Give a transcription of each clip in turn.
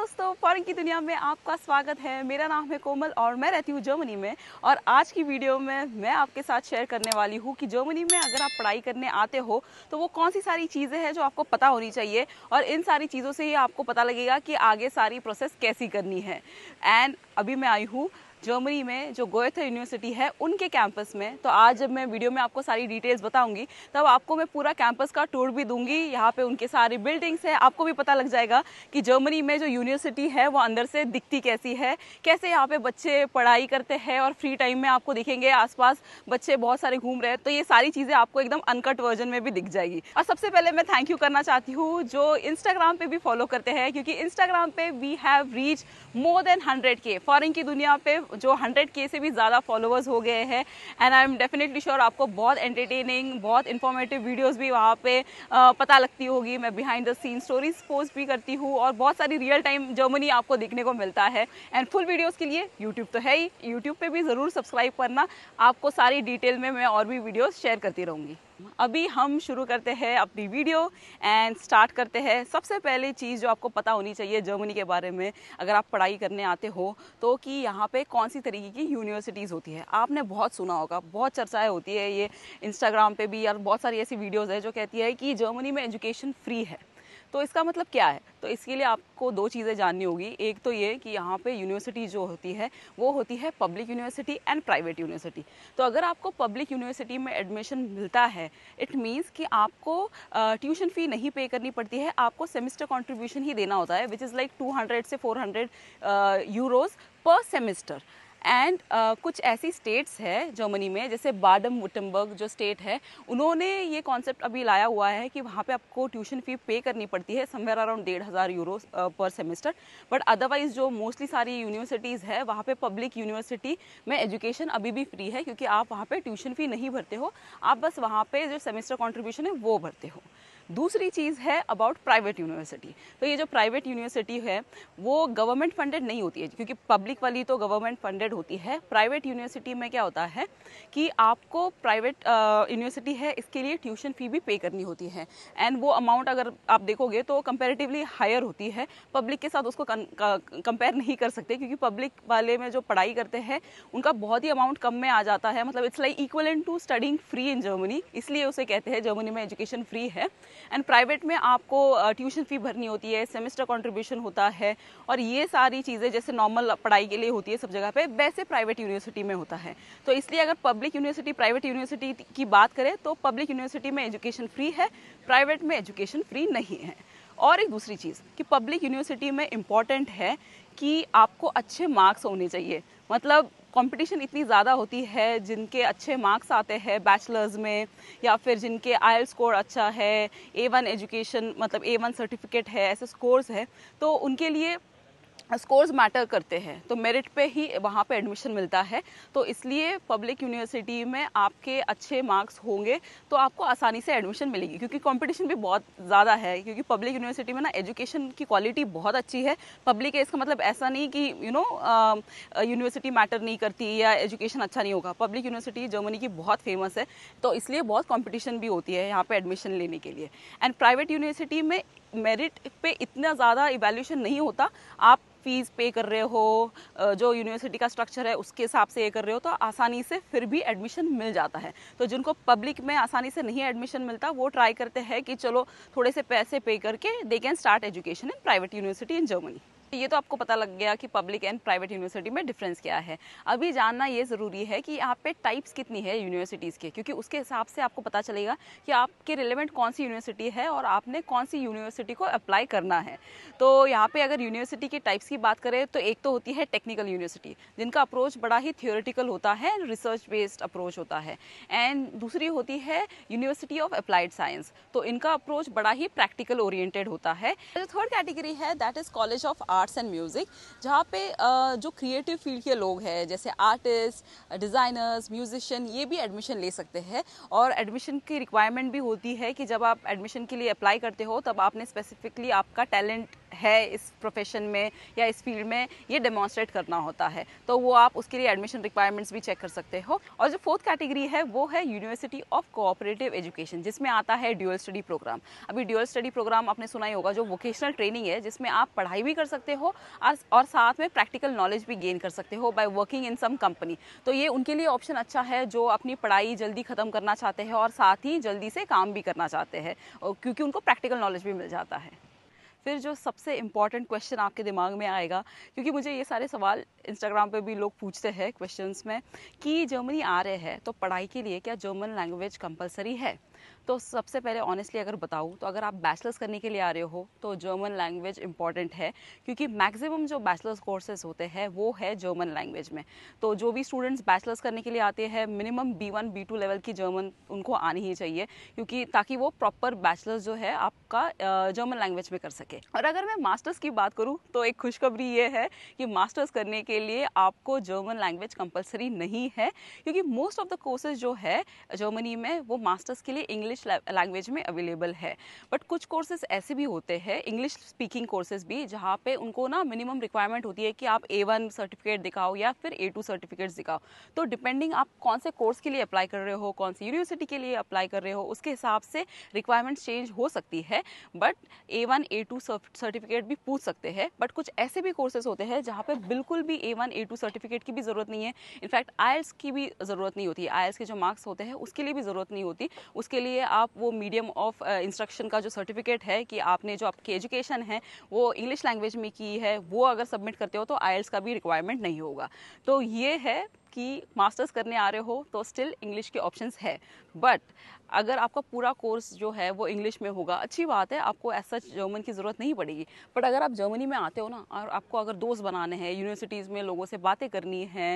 दोस्तों फॉरन की दुनिया में आपका स्वागत है मेरा नाम है कोमल और मैं रहती हूँ जर्मनी में और आज की वीडियो में मैं आपके साथ शेयर करने वाली हूँ कि जर्मनी में अगर आप पढ़ाई करने आते हो तो वो कौन सी सारी चीज़ें हैं जो आपको पता होनी चाहिए और इन सारी चीज़ों से ही आपको पता लगेगा कि आगे सारी प्रोसेस कैसी करनी है एंड अभी मैं आई हूँ जर्मनी में जो गोयथा यूनिवर्सिटी है उनके कैंपस में तो आज जब मैं वीडियो में आपको सारी डिटेल्स बताऊंगी तब आपको मैं पूरा कैंपस का टूर भी दूंगी यहाँ पे उनके सारी बिल्डिंग्स हैं आपको भी पता लग जाएगा कि जर्मनी में जो यूनिवर्सिटी है वो अंदर से दिखती कैसी है कैसे यहाँ पे बच्चे पढ़ाई करते हैं और फ्री टाइम में आपको दिखेंगे आसपास बच्चे बहुत सारे घूम रहे हैं तो ये सारी चीज़ें आपको एकदम अनकट वर्जन में भी दिख जाएगी और सबसे पहले मैं थैंक यू करना चाहती हूँ जो इंस्टाग्राम पर भी फॉलो करते हैं क्योंकि इंस्टाग्राम पे we have reach more than hundred K फॉरन की दुनिया पर जो हंड्रेड के से भी ज़्यादा फॉलोअर्स हो गए हैं and I am definitely sure आपको बहुत एंटरटेनिंग बहुत इन्फॉर्मेटिव वीडियोस भी वहाँ पे पता लगती होगी मैं behind the scene stories post भी करती हूँ और बहुत सारी रियल टाइम जर्मनी आपको देखने को मिलता है एंड फुल वीडियोज़ के लिए यूट्यूब तो है ही यूट्यूब पर भी ज़रूर सब्सक्राइब करना आपको सारी डिटेल में मैं और भी वीडियोज़ शेयर करती रहूँगी अभी हम शुरू करते हैं अपनी वीडियो एंड स्टार्ट करते हैं सबसे पहले चीज़ जो आपको पता होनी चाहिए जर्मनी के बारे में अगर आप पढ़ाई करने आते हो तो कि यहाँ पे कौन सी तरीके की यूनिवर्सिटीज़ होती है आपने बहुत सुना होगा बहुत चर्चाएँ होती है ये इंस्टाग्राम पर भी यार बहुत सारी ऐसी वीडियोज़ है जो कहती है कि जर्मनी में एजुकेशन फ्री है तो इसका मतलब क्या है तो इसके लिए आपको दो चीज़ें जाननी होगी एक तो ये कि यहाँ पे यूनिवर्सिटी जो होती है वो होती है public university and private university तो अगर आपको पब्लिक यूनिवर्सिटी में एडमिशन मिलता है इट मीन्स कि आपको ट्यूशन फ़ी नहीं पे करनी पड़ती है आपको सेमिस्टर कॉन्ट्रीब्यूशन ही देना होता है विच इज़ लाइक टू से four hundred euros per semester and uh, कुछ ऐसी स्टेट्स है जर्मनी में जैसे बाडम वुटम्बर्ग जो स्टेट है उन्होंने ये कॉन्सेप्ट अभी लाया हुआ है कि वहाँ पे आपको ट्यूशन फ़ी पे करनी पड़ती है समवेयर अराउंड डेढ़ हज़ार euro per semester but otherwise जो मोस्टली सारी यूनिवर्सिटीज़ है वहाँ पे पब्लिक यूनिवर्सिटी में एजुकेशन अभी भी फ्री है क्योंकि आप वहाँ पर ट्यूशन फ़ी नहीं भरते हो आप बस वहाँ पर जो सेमेस्टर कॉन्ट्रीब्यूशन है वो भरते हो दूसरी चीज़ है अबाउट प्राइवेट यूनिवर्सिटी तो ये जो प्राइवेट यूनिवर्सिटी है वो गवर्नमेंट फंडेड नहीं होती है क्योंकि पब्लिक वाली तो गवर्नमेंट फंडेड होती है प्राइवेट यूनिवर्सिटी में क्या होता है कि आपको प्राइवेट यूनिवर्सिटी है इसके लिए ट्यूशन फ़ी भी पे करनी होती है एंड वो अमाउंट अगर आप देखोगे तो कंपेरेटिवली हायर होती है पब्लिक के साथ उसको कंपेयर नहीं कर सकते क्योंकि पब्लिक वाले में जो पढ़ाई करते हैं उनका बहुत ही अमाउंट कम में आ जाता है मतलब it's like equal to studying free in Germany इसलिए उसे कहते हैं जर्मनी में एजुकेशन फ्री है एंड प्राइवेट में आपको ट्यूशन फ़ी भरनी होती है सेमेस्टर कॉन्ट्रीब्यूशन होता है और ये सारी चीज़ें जैसे नॉर्मल पढ़ाई के लिए होती है सब जगह पे वैसे प्राइवेट यूनिवर्सिटी में होता है तो इसलिए अगर पब्लिक यूनिवर्सिटी प्राइवेट यूनिवर्सिटी की बात करें तो पब्लिक यूनिवर्सिटी में एजुकेशन फ्री है प्राइवेट में एजुकेशन फ्री नहीं है और एक दूसरी चीज़ कि पब्लिक यूनिवर्सिटी में इम्पॉर्टेंट है कि आपको अच्छे मार्क्स होने चाहिए मतलब कंपटीशन इतनी ज़्यादा होती है जिनके अच्छे मार्क्स आते हैं बैचलर्स में या फिर जिनके आयल स्कोर अच्छा है ए वन एजुकेशन मतलब ए वन सर्टिफिकेट है ऐसे स्कोर्स है तो उनके लिए स्कोर्स मैटर करते हैं तो मेरिट पे ही वहाँ पे एडमिशन मिलता है तो इसलिए पब्लिक यूनिवर्सिटी में आपके अच्छे मार्क्स होंगे तो आपको आसानी से एडमिशन मिलेगी क्योंकि कंपटीशन भी बहुत ज़्यादा है क्योंकि पब्लिक यूनिवर्सिटी में ना एजुकेशन की क्वालिटी बहुत अच्छी है पब्लिक है इसका मतलब ऐसा नहीं कि यू नो यूनिवर्सिटी मैटर नहीं करती या एजुकेशन अच्छा नहीं होगा पब्लिक यूनिवर्सिटी जर्मनी की बहुत फेमस है तो इसलिए बहुत कॉम्पिटिशन भी होती है यहाँ पर एडमिशन लेने के लिए एंड प्राइवेट यूनिवर्सिटी में मेरिट पे इतना ज़्यादा इवेल्यूशन नहीं होता आप फीस पे कर रहे हो जो यूनिवर्सिटी का स्ट्रक्चर है उसके हिसाब से ये कर रहे हो तो आसानी से फिर भी एडमिशन मिल जाता है तो जिनको पब्लिक में आसानी से नहीं एडमिशन मिलता वो ट्राई करते हैं कि चलो थोड़े से पैसे पे करके they can start education in private university in Germany तो ये तो आपको पता लग गया कि पब्लिक एंड प्राइवेट यूनिवर्सिटी में डिफरेंस क्या है अभी जानना ये ज़रूरी है कि यहाँ पे टाइप्स कितनी है यूनिवर्सिटीज़ के क्योंकि उसके हिसाब से आपको पता चलेगा कि आपके रिलेवेंट कौन सी यूनिवर्सिटी है और आपने कौन सी यूनिवर्सिटी को अप्लाई करना है तो यहाँ पर अगर यूनिवर्सिटी के टाइप्स की बात करें तो एक तो होती है टेक्निकल यूनिवर्सिटी जिनका अप्रोच बड़ा ही थियोरिटिकल होता है रिसर्च बेस्ड अप्रोच होता है एंड दूसरी होती है यूनिवर्सिटी ऑफ अप्लाइड साइंस तो इनका अप्रोच बड़ा ही प्रैक्टिकल ओरिएंटेड होता है जो थर्ड कैटेगरी है that is college of art arts and music जहाँ पे जो क्रिएटिव फील्ड के लोग हैं जैसे आर्टिस्ट डिज़ाइनर्स म्यूजिशियन ये भी एडमिशन ले सकते हैं और एडमिशन की रिक्वायरमेंट भी होती है कि जब आप एडमिशन के लिए अप्लाई करते हो तब आपने स्पेसिफिकली आपका टैलेंट है इस प्रोफेशन में या इस फील्ड में ये डेमोन्स्ट्रेट करना होता है तो वो आप उसके लिए एडमिशन रिक्वायरमेंट्स भी चेक कर सकते हो और जो फोर्थ कैटेगरी है वो है यूनिवर्सिटी ऑफ कोऑपरेटिव एजुकेशन जिसमें आता है ड्यूअल स्टडी प्रोग्राम अभी ड्यूअल स्टडी प्रोग्राम आपने सुना ही होगा जो वोकेशनल ट्रेनिंग है जिसमें आप पढ़ाई भी कर सकते हो और साथ में प्रैक्टिकल नॉलेज भी गेन कर सकते हो by working in some company तो ये उनके लिए ऑप्शन अच्छा है जो अपनी पढ़ाई जल्दी ख़त्म करना चाहते हैं और साथ ही जल्दी से काम भी करना चाहते हैं क्योंकि उनको प्रैक्टिकल नॉलेज भी मिल जाता है फिर जो सबसे इम्पॉर्टेंट क्वेश्चन आपके दिमाग में आएगा क्योंकि मुझे ये सारे सवाल इंस्टाग्राम पे भी लोग पूछते हैं क्वेश्चंस में कि जर्मनी आ रहे हैं तो पढ़ाई के लिए क्या जर्मन लैंग्वेज कंपलसरी है तो सबसे पहले ऑनेस्टली अगर बताऊँ तो अगर आप बैचलर्स करने के लिए आ रहे हो तो जर्मन लैंग्वेज इंपॉर्टेंट है क्योंकि मैक्सिमम जो बैचलर्स कोर्सेज होते हैं वो है जर्मन लैंग्वेज में तो जो भी स्टूडेंट्स बैचलर्स करने के लिए आते हैं minimum B one B two level की जर्मन उनको आनी ही चाहिए क्योंकि ताकि वो प्रॉपर बैचलर्स जो है आपका जर्मन लैंग्वेज में कर सके और अगर मैं मास्टर्स की बात करूँ तो एक खुशखबरी ये है कि मास्टर्स करने के लिए आपको जर्मन लैंग्वेज कंपल्सरी नहीं है क्योंकि मोस्ट ऑफ द कोर्सेज जो है जर्मनी में वो मास्टर्स के लिए इंग्लिश लैंग्वेज में अवेलेबल है बट कुछ कोर्सेज ऐसे भी होते हैं इंग्लिश स्पीकिंग कोर्सेज भी जहाँ पे उनको ना मिनिमम रिक्वायरमेंट होती है कि आप ए वन सर्टिफिकेट दिखाओ या फिर ए टू सर्टिफिकेट दिखाओ तो डिपेंडिंग आप कौन से कोर्स के लिए अप्लाई कर रहे हो कौन सी यूनिवर्सिटी के लिए अप्लाई कर रहे हो उसके हिसाब से रिक्वायरमेंट्स चेंज हो सकती है but A one A two certificate भी पूछ सकते हैं बट कुछ ऐसे भी कोर्सेज होते हैं जहाँ पे बिल्कुल भी A one A two certificate की भी ज़रूरत नहीं है इनफैक्ट आयल्स की भी ज़रूरत नहीं होती आयल्स के जो मार्क्स होते हैं उसके लिए भी ज़रूरत नहीं होती उसके लिए आप वो मीडियम ऑफ इंस्ट्रक्शन का जो सर्टिफिकेट है कि आपने जो आपकी एजुकेशन है वो इंग्लिश लैंग्वेज में की है वो अगर सबमिट करते हो तो आयल्स का भी रिक्वायरमेंट नहीं होगा तो ये है कि मास्टर्स करने आ रहे हो तो स्टिल इंग्लिश के ऑप्शंस है बट अगर आपका पूरा कोर्स जो है वो इंग्लिश में होगा अच्छी बात है आपको ऐसा जर्मन की ज़रूरत नहीं पड़ेगी बट अगर आप जर्मनी में आते हो ना और आपको अगर दोस्त बनाने हैं यूनिवर्सिटीज़ में लोगों से बातें करनी है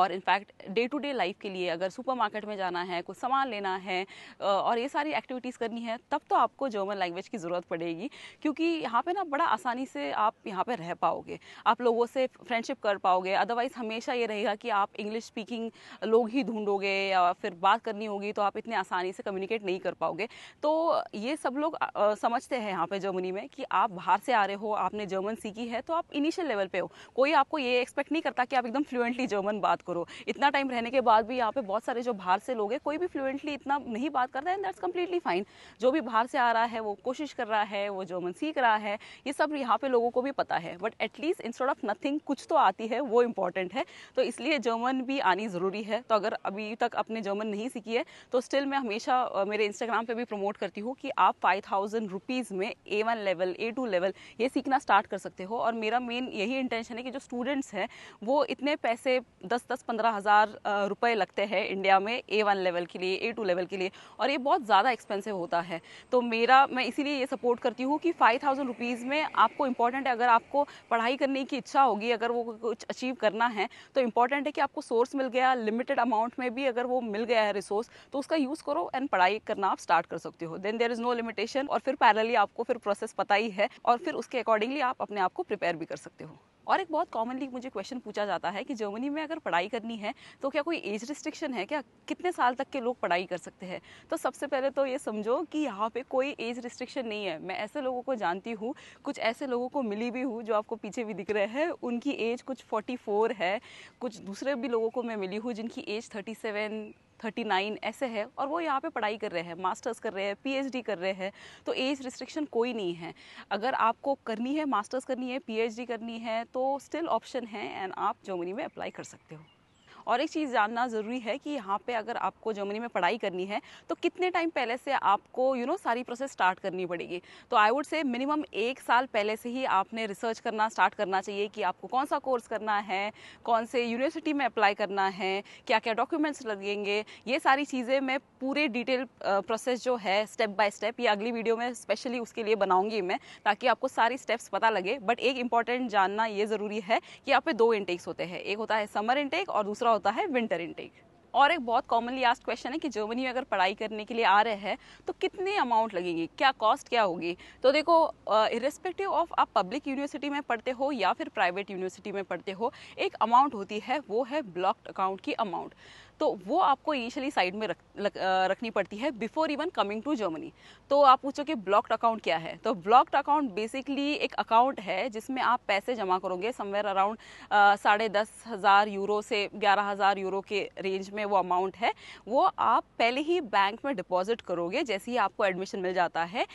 और in fact day to day life के लिए अगर सुपरमार्केट में जाना है कुछ सामान लेना है और ये सारी एक्टिविटीज़ करनी है तब तो आपको जर्मन लैंग्वेज की ज़रूरत पड़ेगी क्योंकि यहाँ पर ना बड़ा आसानी से आप यहाँ पर रह पाओगे आप लोगों से फ्रेंडशिप कर पाओगे अदरवाइज़ हमेशा ये रहेगा कि आप इंग्लिश इंग्लिश स्पीकिंग लोग ही ढूंढोगे या फिर बात करनी होगी तो आप इतने आसानी से कम्युनिकेट नहीं कर पाओगे तो ये सब लोग समझते हैं यहाँ पे जर्मनी में कि आप बाहर से आ रहे हो आपने जर्मन सीखी है तो आप इनिशियल लेवल पे हो कोई आपको ये एक्सपेक्ट नहीं करता कि आप एकदम फ्लुएंटली जर्मन बात करो इतना टाइम रहने के बाद भी यहाँ पे बहुत सारे जो बाहर से लोग हैं कोई भी फ्लुएंटली इतना नहीं बात करता एंड दैट्स कम्प्लीटली फाइन जो भी बाहर से आ रहा है वो कोशिश कर रहा है वो जर्मन सीख रहा है ये सब यहाँ पे लोगों को भी पता है but at least instead of nothing कुछ तो आती है वो इंपॉर्टेंट है तो इसलिए जर्मन भी आनी ज़रूरी है तो अगर अभी तक आपने जर्मन नहीं सीखी है तो स्टिल मैं हमेशा मेरे इंस्टाग्राम पे भी प्रमोट करती हूँ कि आप फाइव थाउजेंड रुपीज़ में A one level A two level ये सीखना स्टार्ट कर सकते हो और मेरा मेन यही इंटेंशन है कि जो स्टूडेंट्स हैं वो इतने पैसे दस दस पंद्रह हज़ार रुपये लगते हैं इंडिया में ए वन लेवल के लिए ए टू लेवल के लिए और ये बहुत ज़्यादा एक्सपेंसिव होता है तो मेरा मैं इसीलिए ये सपोर्ट करती हूँ कि फाइव थाउजेंड रुपीज़ में आपको इंपॉर्टेंट है अगर आपको पढ़ाई करने की इच्छा होगी अगर वो कुछ अचीव करना है तो इम्पॉर्टेंट है कि आपको सो रिसोर्स मिल गया लिमिटेड अमाउंट में भी अगर वो मिल गया है रिसोर्स तो उसका यूज़ करो एंड पढ़ाई करना आप स्टार्ट कर सकते हो then there is no limitation और फिर पैरली आपको फिर प्रोसेस पता ही है और फिर उसके अकॉर्डिंगली आप अपने आप को प्रिपेयर भी कर सकते हो और एक बहुत कॉमनली मुझे क्वेश्चन पूछा जाता है कि जर्मनी में अगर पढ़ाई करनी है तो क्या कोई एज रिस्ट्रिक्शन है क्या कितने साल तक के लोग पढ़ाई कर सकते हैं तो सबसे पहले तो ये समझो कि यहाँ पे कोई एज रिस्ट्रिक्शन नहीं है मैं ऐसे लोगों को जानती हूँ कुछ ऐसे लोगों को मिली भी हूँ जो आपको पीछे भी दिख रहे हैं उनकी एज कुछ फोर्टी है कुछ दूसरे भी लोगों को मैं मिली हूँ जिनकी एज थर्टी थर्टी नाइन ऐसे है और वो यहाँ पे पढ़ाई कर रहे हैं मास्टर्स कर रहे हैं पीएचडी कर रहे हैं तो एज रिस्ट्रिक्शन कोई नहीं है अगर आपको करनी है मास्टर्स करनी है पीएचडी करनी है तो स्टिल ऑप्शन है एंड आप जर्मनी में अप्लाई कर सकते हो और एक चीज़ जानना ज़रूरी है कि यहाँ पे अगर आपको जर्मनी में पढ़ाई करनी है तो कितने टाइम पहले से आपको यू you नो know, सारी प्रोसेस स्टार्ट करनी पड़ेगी तो आई वुड से मिनिमम एक साल पहले से ही आपने रिसर्च करना स्टार्ट करना चाहिए कि आपको कौन सा कोर्स करना है कौन से यूनिवर्सिटी में अप्लाई करना है क्या क्या डॉक्यूमेंट्स लगेंगे ये सारी चीज़ें मैं पूरे डिटेल प्रोसेस जो है स्टेप बाय स्टेप ये अगली वीडियो में स्पेशली उसके लिए बनाऊंगी मैं ताकि आपको सारी स्टेप्स पता लगे बट एक इंपॉर्टेंट जानना ये ज़रूरी है कि यहाँ पे दो इंटेक्स होते हैं एक होता है समर इंटेक और दूसरा होता है विंटर इनटेक और एक बहुत कॉमनली आस्ट क्वेश्चन है कि जर्मनी में अगर पढ़ाई करने के लिए आ रहे हैं तो कितने अमाउंट लगेंगे क्या कॉस्ट क्या होगी तो देखो इरेस्पेक्टिव ऑफ आप पब्लिक यूनिवर्सिटी में पढ़ते हो या फिर प्राइवेट यूनिवर्सिटी में पढ़ते हो एक अमाउंट होती है वो है ब्लॉक्ड अकाउंट की अमाउंट तो वो आपको इनिशियली साइड में रख, लग, रखनी पड़ती है before even coming to Germany तो आप पूछो कि ब्लॉक्ड अकाउंट क्या है तो ब्लॉक्ड अकाउंट बेसिकली एक अकाउंट है जिसमें आप पैसे जमा करोगे समवेयर अराउंड साढ़े दस हज़ार यूरो से ग्यारह हज़ार यूरो के रेंज में वो अमाउंट है वो आप पहले ही बैंक में डिपॉजिट करोगे जैसे ही आपको एडमिशन मिल जाता है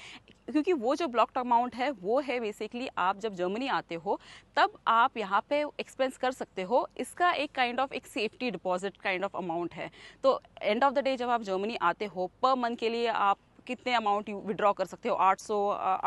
क्योंकि वो जो ब्लॉक अमाउंट है वो है बेसिकली आप जब जर्मनी आते हो तब आप यहाँ पे एक्सपेंस कर सकते हो इसका एक काइंड ऑफ एक safety deposit kind of amount है तो एंड ऑफ द डे जब आप जर्मनी आते हो पर मंथ के लिए आप कितने अमाउंट विड्रॉ कर सकते हो 800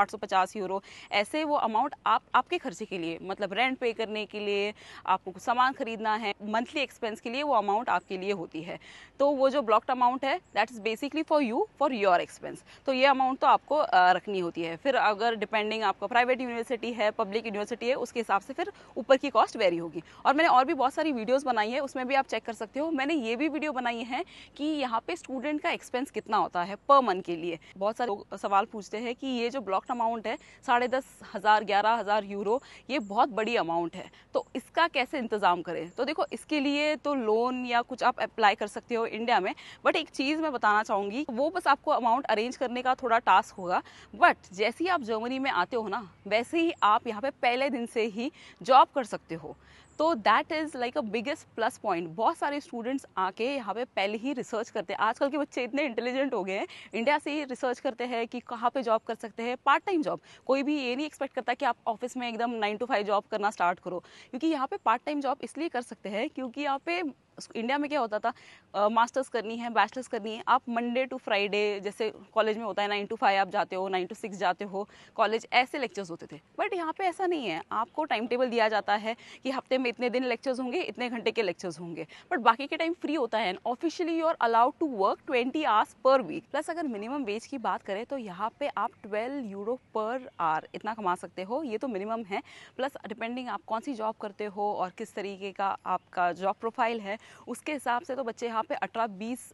850 यूरो ऐसे वो अमाउंट आप आपके खर्चे के लिए मतलब रेंट पे करने के लिए आपको कुछ सामान खरीदना है मंथली एक्सपेंस के लिए वो अमाउंट आपके लिए होती है तो वो जो ब्लॉक्ड अमाउंट है that is basically for you for your expense तो ये अमाउंट तो आपको रखनी होती है फिर अगर डिपेंडिंग आपका प्राइवेट यूनिवर्सिटी है पब्लिक यूनिवर्सिटी है उसके हिसाब से फिर ऊपर की कॉस्ट वेरी होगी और मैंने और भी बहुत सारी वीडियोज़ बनाई है उसमें भी आप चेक कर सकते हो मैंने ये भी वीडियो बनाई है कि यहाँ पे स्टूडेंट का एक्सपेंस कितना होता है पर मंथ के लिए लिए बहुत सारे लोग सवाल पूछते हैं कि ये जो ब्लॉक अमाउंट है साढ़े दस हज़ार ग्यारह हज़ार यूरो ये बहुत बड़ी अमाउंट है तो इसका कैसे इंतज़ाम करें तो देखो इसके लिए तो लोन या कुछ आप अप्लाई कर सकते हो इंडिया में बट एक चीज़ मैं बताना चाहूँगी वो बस आपको अमाउंट अरेंज करने का थोड़ा टास्क होगा बट जैसे ही आप जर्मनी में आते हो ना वैसे ही आप यहाँ पे पहले दिन से ही जॉब कर सकते हो तो that is like a biggest plus point बहुत सारे स्टूडेंट्स आके यहाँ पे पहले ही रिसर्च करते हैं आजकल के बच्चे इतने इंटेलिजेंट हो गए हैं इंडिया से ही रिसर्च करते हैं कि कहाँ पे जॉब कर सकते हैं पार्ट टाइम जॉब कोई भी ये नहीं एक्सपेक्ट करता कि आप ऑफिस में एकदम नाइन टू फाइव जॉब करना स्टार्ट करो क्योंकि यहाँ पे पार्ट टाइम जॉब इसलिए कर सकते हैं क्योंकि यहाँ पे इंडिया में क्या होता था मास्टर्स करनी है बैचलर्स करनी है आप मंडे टू फ्राइडे जैसे कॉलेज में होता है नाइन टू फाइव आप जाते हो नाइन टू सिक्स जाते हो कॉलेज ऐसे लेक्चर्स होते थे बट यहाँ पे ऐसा नहीं है आपको टाइम टेबल दिया जाता है कि हफ्ते में इतने दिन लेक्चर्स होंगे इतने घंटे के लेक्चर्स होंगे बट बाकी के टाइम फ्री होता है and officially you are allowed to work twenty hours per week plus अगर मिनिमम वेज की बात करें तो यहाँ पे आप ट्वेल्व यूरो पर आर इतना कमा सकते हो ये तो मिनिमम है प्लस डिपेंडिंग आप कौन सी जॉब करते हो और किस तरीके का आपका जॉब प्रोफाइल है उसके हिसाब से तो बच्चे यहाँ पे अठारह बीस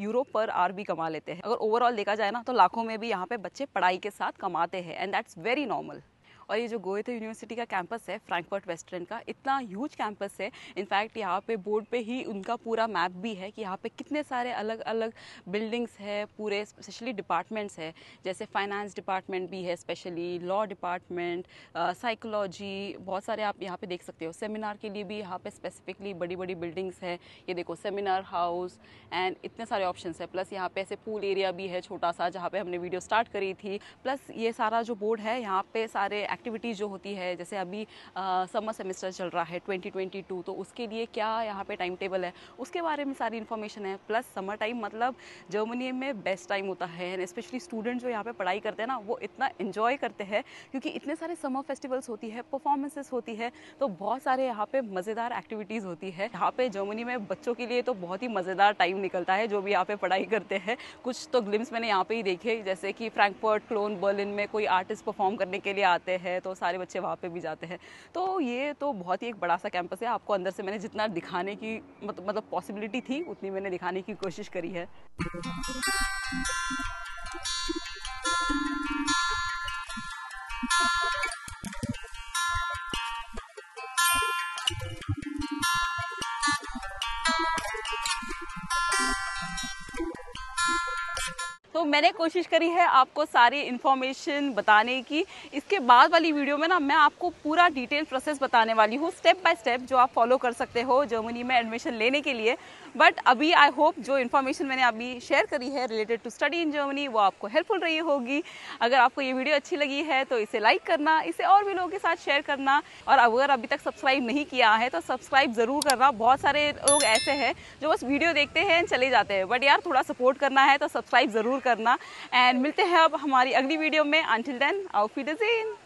यूरो पर आर भी कमा लेते हैं अगर ओवरऑल देखा जाए ना तो लाखों में भी यहाँ पे बच्चे पढ़ाई के साथ कमाते हैं एंड दैट्स वेरी नॉर्मल और ये जो गोएथे यूनिवर्सिटी का कैंपस है फ्रैंकफर्ट वेस्टर्न का इतना ह्यूज कैंपस है इनफैक्ट यहाँ पे बोर्ड पे ही उनका पूरा मैप भी है कि यहाँ पे कितने सारे अलग अलग बिल्डिंग्स है पूरे स्पेशली डिपार्टमेंट्स है जैसे फाइनेंस डिपार्टमेंट भी है स्पेशली लॉ डिपार्टमेंट साइकोलॉजी बहुत सारे आप यहाँ पे देख सकते हो सेमिनार के लिए भी यहाँ पे स्पेसिफिकली बड़ी बड़ी बिल्डिंग्स है ये देखो सेमिनार हाउस एंड इतने सारे ऑप्शन है प्लस यहाँ पे ऐसे पूल एरिया भी है छोटा सा जहाँ पे हमने वीडियो स्टार्ट करी थी प्लस ये सारा जो बोर्ड है यहाँ पे सारे एक्टिविटीज़ जो होती है जैसे अभी समर सेमेस्टर चल रहा है 2022 तो उसके लिए क्या यहाँ पे टाइम टेबल है उसके बारे में सारी इन्फॉर्मेशन है प्लस समर टाइम मतलब जर्मनी में बेस्ट टाइम होता है एंड स्पेशली स्टूडेंट जो यहाँ पे पढ़ाई करते हैं ना वो इतना इन्जॉय करते हैं क्योंकि इतने सारे समर फेस्टिवल्स होती है परफॉर्मेंसेस होती है तो बहुत सारे यहाँ पे मज़ेदार एक्टिविटीज़ होती है यहाँ पे जर्मनी में बच्चों के लिए तो बहुत ही मज़ेदार टाइम निकलता है जो भी यहाँ पे पढ़ाई करते हैं कुछ तो ग्लिम्स मैंने यहाँ पे ही देखे जैसे कि फ्रैंकफर्ट क्लोन बर्लिन में कोई आर्टिस्ट परफॉर्म करने के लिए आते हैं है तो सारे बच्चे वहाँ पे भी जाते हैं तो ये तो बहुत ही एक बड़ा सा कैंपस है आपको अंदर से मैंने जितना दिखाने की मतलब पॉसिबिलिटी थी उतनी मैंने दिखाने की कोशिश करी है मैंने कोशिश करी है आपको सारी इन्फॉर्मेशन बताने की इसके बाद वाली वीडियो में ना मैं आपको पूरा डिटेल प्रोसेस बताने वाली हूँ स्टेप बाय स्टेप जो आप फॉलो कर सकते हो जर्मनी में एडमिशन लेने के लिए बट अभी आई होप जो इन्फॉर्मेशन मैंने अभी शेयर करी है related to study in Germany वो आपको हेल्पफुल रही होगी अगर आपको ये वीडियो अच्छी लगी है तो इसे लाइक करना इसे और भी लोगों के साथ शेयर करना और अगर अभी तक सब्सक्राइब नहीं किया है तो सब्सक्राइब ज़रूर करना बहुत सारे लोग ऐसे हैं जो बस वीडियो देखते हैं चले जाते हैं बट यार थोड़ा सपोर्ट करना है तो सब्सक्राइब ज़रूर करना करना एंड मिलते हैं अब हमारी अगली वीडियो में अनटिल देन आउट फीडर्स